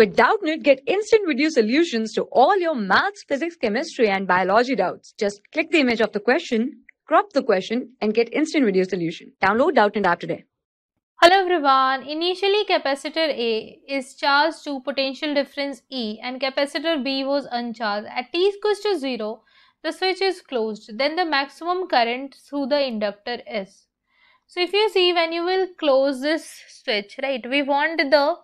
With Doubtnit, get instant video solutions to all your maths, physics, chemistry, and biology doubts. Just click the image of the question, crop the question, and get instant video solution. Download Doubtnit app today. Hello everyone, initially capacitor A is charged to potential difference E and capacitor B was uncharged. At t equals to 0, the switch is closed. Then the maximum current through the inductor is. So if you see when you will close this switch, right, we want the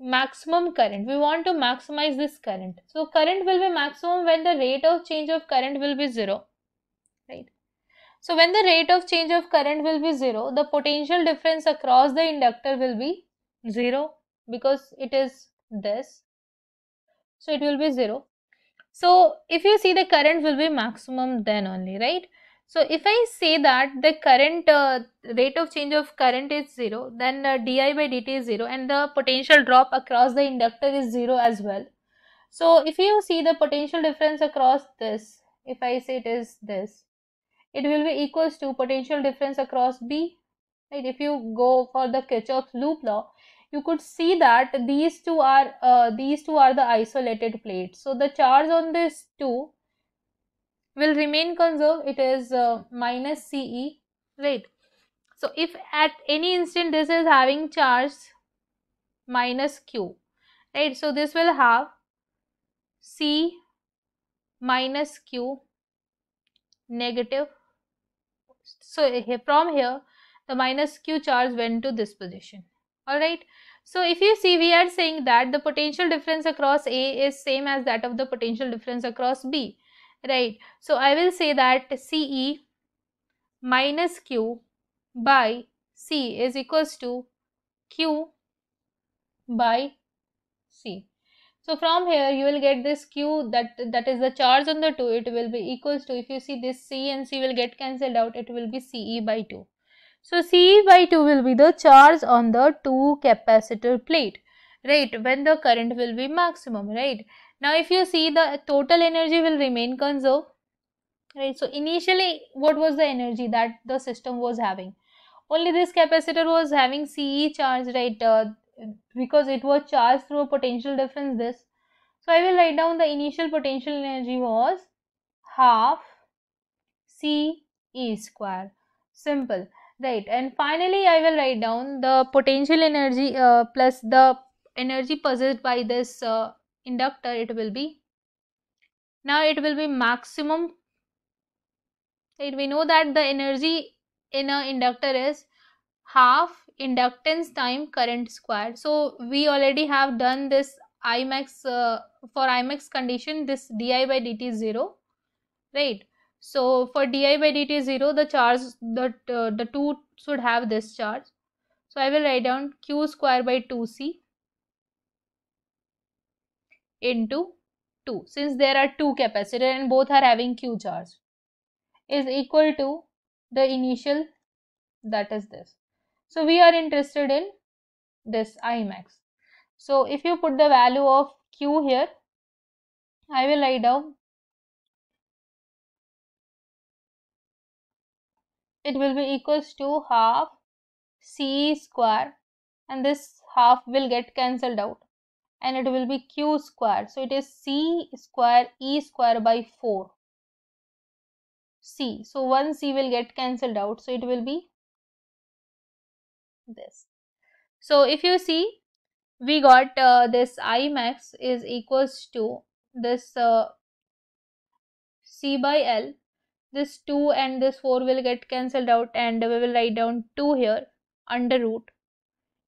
maximum current we want to maximize this current so current will be maximum when the rate of change of current will be zero right so when the rate of change of current will be zero the potential difference across the inductor will be zero because it is this so it will be zero so if you see the current will be maximum then only right so if I say that the current uh, rate of change of current is 0, then uh, di by dt is 0 and the potential drop across the inductor is 0 as well. So if you see the potential difference across this, if I say it is this, it will be equals to potential difference across B. Right? If you go for the Kirchhoff's loop law, you could see that these two are uh, these two are the isolated plates. So the charge on this two will remain conserved it is uh, minus ce right so if at any instant this is having charge minus q right so this will have c minus q negative so eh, from here the minus q charge went to this position all right so if you see we are saying that the potential difference across a is same as that of the potential difference across b right so i will say that ce minus q by c is equals to q by c so from here you will get this q that that is the charge on the 2 it will be equals to if you see this c and c will get cancelled out it will be ce by 2 so ce by 2 will be the charge on the 2 capacitor plate right when the current will be maximum right now if you see the total energy will remain conserved. Right. So initially what was the energy that the system was having? Only this capacitor was having CE charge right uh, because it was charged through a potential difference this. So I will write down the initial potential energy was half C E square. Simple. Right. And finally I will write down the potential energy uh, plus the energy possessed by this uh, inductor it will be now it will be maximum we know that the energy in a inductor is half inductance time current squared so we already have done this imax uh, for imax condition this di by dt is 0 right so for di by dt is 0 the charge that uh, the two should have this charge so i will write down q square by 2c into 2 since there are two capacitors and both are having q charge is equal to the initial that is this so we are interested in this i max so if you put the value of q here i will write down it will be equals to half c square and this half will get cancelled out and it will be q square so it is c square e square by 4 c so one c will get cancelled out so it will be this so if you see we got uh, this i max is equals to this uh, c by l this 2 and this 4 will get cancelled out and we will write down 2 here under root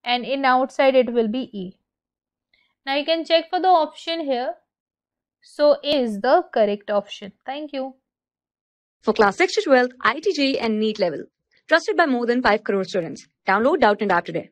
and in outside it will be e now you can check for the option here. So A is the correct option. Thank you. For class 6 to 12, ITG and NEET level. Trusted by more than 5 crore students. Download Doubt and App today.